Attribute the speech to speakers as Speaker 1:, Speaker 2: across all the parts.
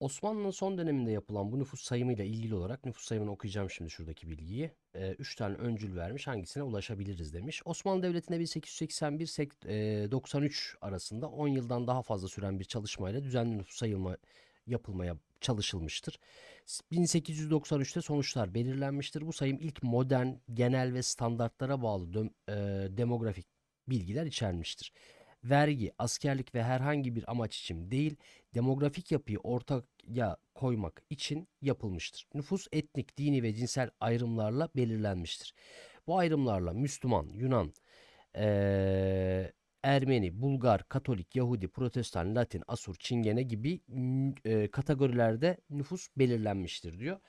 Speaker 1: Osmanlı'nın son döneminde yapılan bu nüfus sayımıyla ilgili olarak nüfus sayımını okuyacağım şimdi şuradaki bilgiyi. 3 e, ee, tane öncül vermiş hangisine ulaşabiliriz demiş. Osmanlı Devleti'nde 1881-93 e, arasında 10 yıldan daha fazla süren bir çalışmayla düzenli nüfus sayımı yapılmaya çalışılmıştır. 1893'te sonuçlar belirlenmiştir. Bu sayım ilk modern, genel ve standartlara bağlı e, demografik bilgiler içermiştir vergi, askerlik ve herhangi bir amaç için değil, demografik yapıyı ortaya koymak için yapılmıştır. Nüfus etnik, dini ve cinsel ayrımlarla belirlenmiştir. Bu ayrımlarla Müslüman, Yunan, ee, Ermeni, Bulgar, Katolik, Yahudi, Protestan, Latin, Asur, Çingene gibi e, kategorilerde nüfus belirlenmiştir diyor.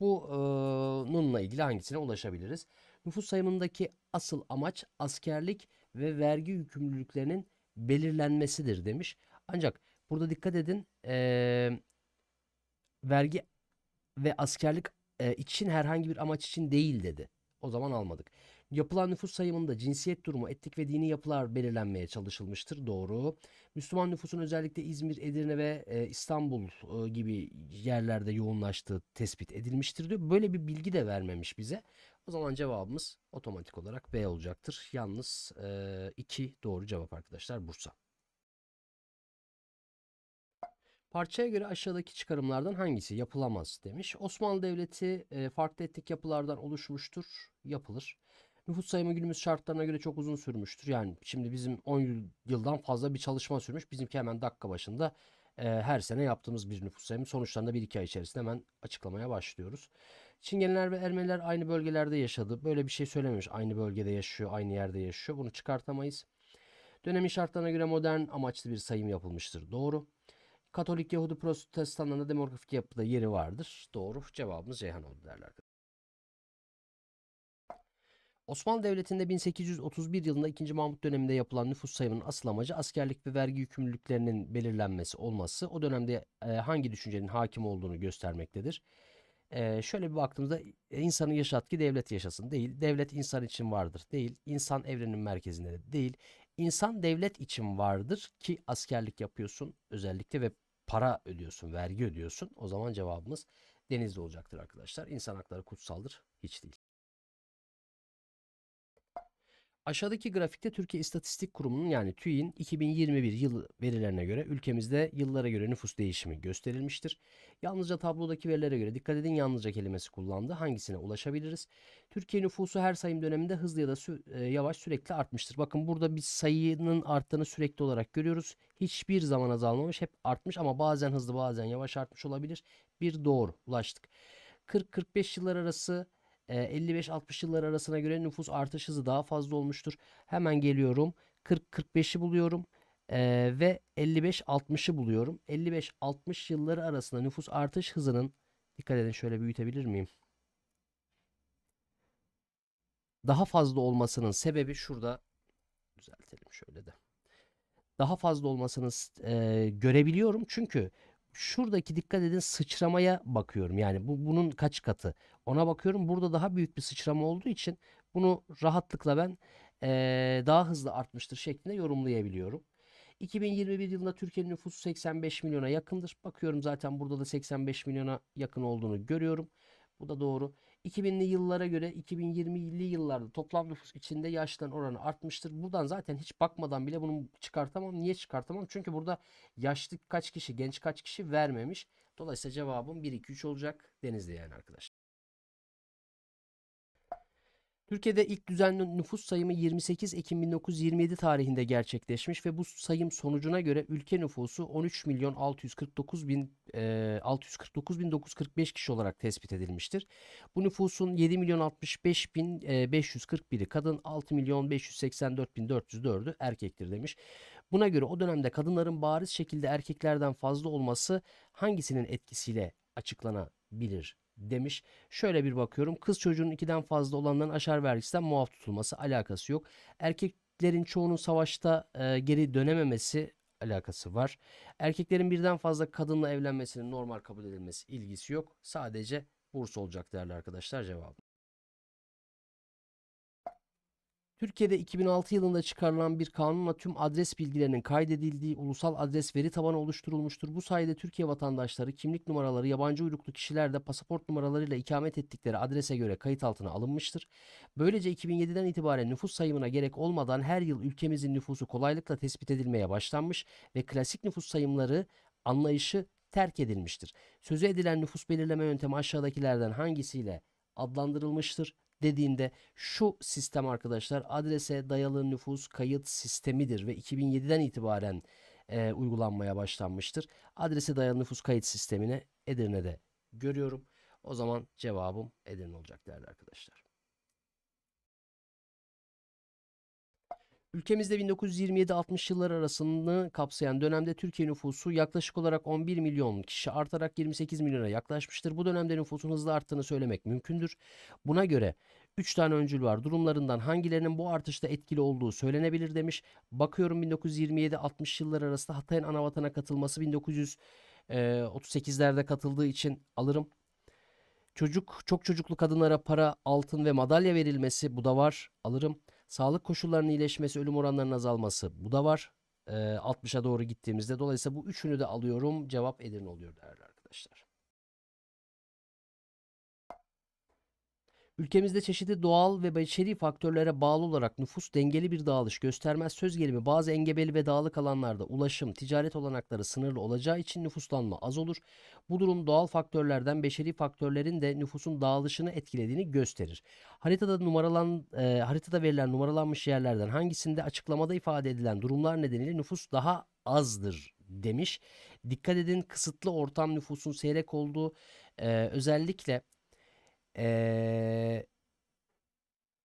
Speaker 1: Bununla ilgili hangisine ulaşabiliriz? Nüfus sayımındaki asıl amaç askerlik ve vergi yükümlülüklerinin belirlenmesidir demiş. Ancak burada dikkat edin e, vergi ve askerlik e, için herhangi bir amaç için değil dedi. O zaman almadık. Yapılan nüfus sayımında cinsiyet durumu, etnik ve dini yapılar belirlenmeye çalışılmıştır. Doğru. Müslüman nüfusun özellikle İzmir, Edirne ve e, İstanbul e, gibi yerlerde yoğunlaştığı tespit edilmiştir diyor. Böyle bir bilgi de vermemiş bize. O zaman cevabımız otomatik olarak B olacaktır. Yalnız 2 e, doğru cevap arkadaşlar Bursa. Parçaya göre aşağıdaki çıkarımlardan hangisi yapılamaz demiş. Osmanlı Devleti e, farklı etnik yapılardan oluşmuştur. Yapılır. Nüfus sayımı günümüz şartlarına göre çok uzun sürmüştür. Yani şimdi bizim 10 yıldan fazla bir çalışma sürmüş. Bizimki hemen dakika başında e, her sene yaptığımız bir nüfus sayımı. Sonuçlarında 1-2 ay içerisinde hemen açıklamaya başlıyoruz. Çingeneler ve Ermeniler aynı bölgelerde yaşadı. Böyle bir şey söylememiş. Aynı bölgede yaşıyor, aynı yerde yaşıyor. Bunu çıkartamayız. Dönemin şartlarına göre modern amaçlı bir sayım yapılmıştır. Doğru. Katolik, Yahudi, Protestanların da demografik yapıda yeri vardır. Doğru. Cevabımız Ceyhan oldu derler. Osmanlı Devleti'nde 1831 yılında 2. Mahmut döneminde yapılan nüfus sayımının asıl amacı askerlik ve vergi yükümlülüklerinin belirlenmesi olması o dönemde e, hangi düşüncenin hakim olduğunu göstermektedir şöyle bir baktığımızda e, insanı yaşat ki devlet yaşasın değil. Devlet insan için vardır değil. İnsan evrenin merkezinde değil. İnsan devlet için vardır ki askerlik yapıyorsun özellikle ve para ödüyorsun, vergi ödüyorsun. O zaman cevabımız denizli olacaktır arkadaşlar. İnsan hakları kutsaldır, hiç değil. Aşağıdaki grafikte Türkiye İstatistik Kurumu'nun yani TÜİ'nin 2021 yıl verilerine göre ülkemizde yıllara göre nüfus değişimi gösterilmiştir. Yalnızca tablodaki verilere göre dikkat edin yalnızca kelimesi kullandı. Hangisine ulaşabiliriz? Türkiye nüfusu her sayım döneminde hızlı ya da sü e, yavaş sürekli artmıştır. Bakın burada bir sayının arttığını sürekli olarak görüyoruz. Hiçbir zaman azalmamış hep artmış ama bazen hızlı bazen yavaş artmış olabilir. Bir doğru ulaştık. 40-45 yıllar arası 55-60 yıllar arasına göre nüfus artış hızı daha fazla olmuştur. Hemen geliyorum. 40-45'i buluyorum. Ee, ve 55-60'ı buluyorum. 55-60 yılları arasında nüfus artış hızının dikkat edin şöyle büyütebilir miyim? Daha fazla olmasının sebebi şurada düzeltelim şöyle de. Daha fazla olmasını e, görebiliyorum çünkü şuradaki dikkat edin sıçramaya bakıyorum. Yani bu bunun kaç katı ona bakıyorum. Burada daha büyük bir sıçrama olduğu için bunu rahatlıkla ben ee, daha hızlı artmıştır şeklinde yorumlayabiliyorum. 2021 yılında Türkiye'nin nüfusu 85 milyona yakındır. Bakıyorum zaten burada da 85 milyona yakın olduğunu görüyorum. Bu da doğru. 2000'li yıllara göre 2020'li yıllarda toplam nüfus içinde yaşlıların oranı artmıştır. Buradan zaten hiç bakmadan bile bunu çıkartamam. Niye çıkartamam? Çünkü burada yaşlı kaç kişi, genç kaç kişi vermemiş. Dolayısıyla cevabım 1 2 3 olacak. Denizli yani arkadaşlar. Türkiye'de ilk düzenli nüfus sayımı 28 Ekim 1927 tarihinde gerçekleşmiş ve bu sayım sonucuna göre ülke nüfusu 13 milyon 649 bin 649 e, bin 945 kişi olarak tespit edilmiştir. Bu nüfusun 7 milyon 65 bin 541'i e, kadın 6 milyon 584 bin 404'ü erkektir demiş. Buna göre o dönemde kadınların bariz şekilde erkeklerden fazla olması hangisinin etkisiyle açıklanabilir demiş. Şöyle bir bakıyorum. Kız çocuğunun ikiden fazla olanların aşar vergisinden muaf tutulması alakası yok. Erkeklerin çoğunun savaşta e, geri dönememesi alakası var. Erkeklerin birden fazla kadınla evlenmesinin normal kabul edilmesi ilgisi yok. Sadece burs olacak değerli arkadaşlar cevap. Türkiye'de 2006 yılında çıkarılan bir kanunla tüm adres bilgilerinin kaydedildiği ulusal adres veri tabanı oluşturulmuştur. Bu sayede Türkiye vatandaşları kimlik numaraları, yabancı uyruklu kişiler de pasaport numaralarıyla ikamet ettikleri adrese göre kayıt altına alınmıştır. Böylece 2007'den itibaren nüfus sayımına gerek olmadan her yıl ülkemizin nüfusu kolaylıkla tespit edilmeye başlanmış ve klasik nüfus sayımları anlayışı terk edilmiştir. Sözü edilen nüfus belirleme yöntemi aşağıdakilerden hangisiyle adlandırılmıştır? dediğinde şu sistem arkadaşlar adrese dayalı nüfus kayıt sistemidir ve 2007'den itibaren e, uygulanmaya başlanmıştır. Adrese dayalı nüfus kayıt sistemine Edirne'de görüyorum. O zaman cevabım Edirne olacak değerli arkadaşlar. Ülkemizde 1927-60 yılları arasını kapsayan dönemde Türkiye nüfusu yaklaşık olarak 11 milyon kişi artarak 28 milyona yaklaşmıştır. Bu dönemde nüfusun hızlı arttığını söylemek mümkündür. Buna göre 3 tane öncül var. Durumlarından hangilerinin bu artışta etkili olduğu söylenebilir demiş. Bakıyorum 1927-60 yılları arasında Hatay'ın anavatana katılması 1938'lerde e, katıldığı için alırım. Çocuk, çok çocuklu kadınlara para, altın ve madalya verilmesi bu da var alırım. Sağlık koşullarının iyileşmesi, ölüm oranlarının azalması bu da var. E, ee, 60'a doğru gittiğimizde dolayısıyla bu üçünü de alıyorum. Cevap Edirne oluyor değerli arkadaşlar. Ülkemizde çeşitli doğal ve beşeri faktörlere bağlı olarak nüfus dengeli bir dağılış göstermez söz gelimi bazı engebeli ve dağlık alanlarda ulaşım, ticaret olanakları sınırlı olacağı için nüfuslanma az olur. Bu durum doğal faktörlerden beşeri faktörlerin de nüfusun dağılışını etkilediğini gösterir. Haritada numaralan e, haritada verilen numaralanmış yerlerden hangisinde açıklamada ifade edilen durumlar nedeniyle nüfus daha azdır demiş. Dikkat edin kısıtlı ortam nüfusun seyrek olduğu e, özellikle e,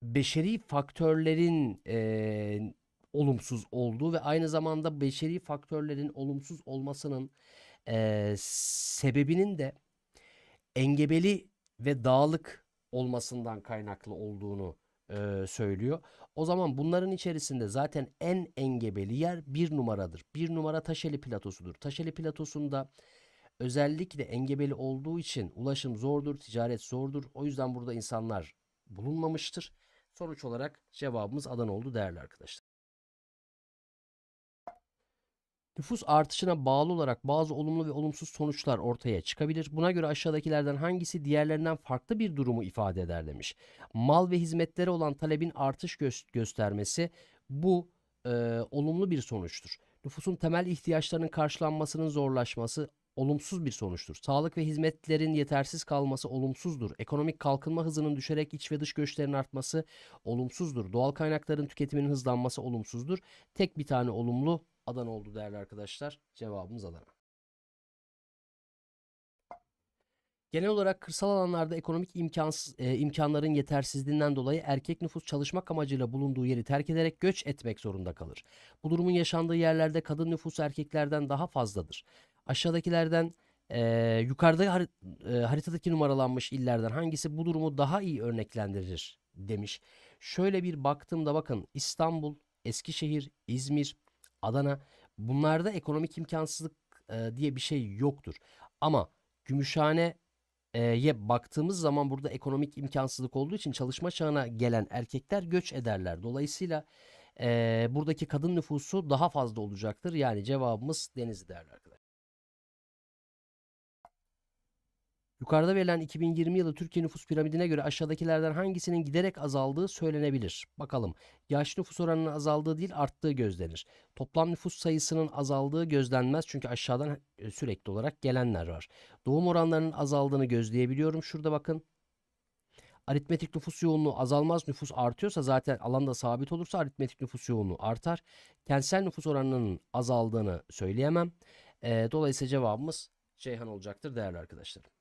Speaker 1: beşeri faktörlerin e, olumsuz olduğu ve aynı zamanda beşeri faktörlerin olumsuz olmasının e, sebebinin de engebeli ve dağlık olmasından kaynaklı olduğunu e, söylüyor. O zaman bunların içerisinde zaten en engebeli yer bir numaradır. Bir numara Taşeli Platosu'dur. Taşeli Platosu'nda Özellikle engebeli olduğu için ulaşım zordur, ticaret zordur. O yüzden burada insanlar bulunmamıştır. Sonuç olarak cevabımız Adana oldu değerli arkadaşlar. Nüfus artışına bağlı olarak bazı olumlu ve olumsuz sonuçlar ortaya çıkabilir. Buna göre aşağıdakilerden hangisi diğerlerinden farklı bir durumu ifade eder demiş. Mal ve hizmetlere olan talebin artış gö göstermesi bu e, olumlu bir sonuçtur. Nüfusun temel ihtiyaçlarının karşılanmasının zorlaşması olumsuz bir sonuçtur. Sağlık ve hizmetlerin yetersiz kalması olumsuzdur. Ekonomik kalkınma hızının düşerek iç ve dış göçlerin artması olumsuzdur. Doğal kaynakların tüketiminin hızlanması olumsuzdur. Tek bir tane olumlu Adana oldu değerli arkadaşlar. Cevabımız Adana. Genel olarak kırsal alanlarda ekonomik imkansız, e, imkanların yetersizliğinden dolayı erkek nüfus çalışmak amacıyla bulunduğu yeri terk ederek göç etmek zorunda kalır. Bu durumun yaşandığı yerlerde kadın nüfus erkeklerden daha fazladır. Aşağıdakilerden e, yukarıda har e, haritadaki numaralanmış illerden hangisi bu durumu daha iyi örneklendirir demiş. Şöyle bir baktığımda bakın İstanbul, Eskişehir, İzmir, Adana bunlarda ekonomik imkansızlık e, diye bir şey yoktur. Ama Gümüşhane'ye baktığımız zaman burada ekonomik imkansızlık olduğu için çalışma çağına gelen erkekler göç ederler. Dolayısıyla e, buradaki kadın nüfusu daha fazla olacaktır. Yani cevabımız Denizli değerli arkadaşlar. Yukarıda verilen 2020 yılı Türkiye nüfus piramidine göre aşağıdakilerden hangisinin giderek azaldığı söylenebilir. Bakalım. yaş nüfus oranının azaldığı değil arttığı gözlenir. Toplam nüfus sayısının azaldığı gözlenmez çünkü aşağıdan e, sürekli olarak gelenler var. Doğum oranlarının azaldığını gözleyebiliyorum. Şurada bakın aritmetik nüfus yoğunluğu azalmaz nüfus artıyorsa zaten alanda sabit olursa aritmetik nüfus yoğunluğu artar. Kentsel nüfus oranının azaldığını söyleyemem. E, dolayısıyla cevabımız Ceyhan olacaktır değerli arkadaşlarım.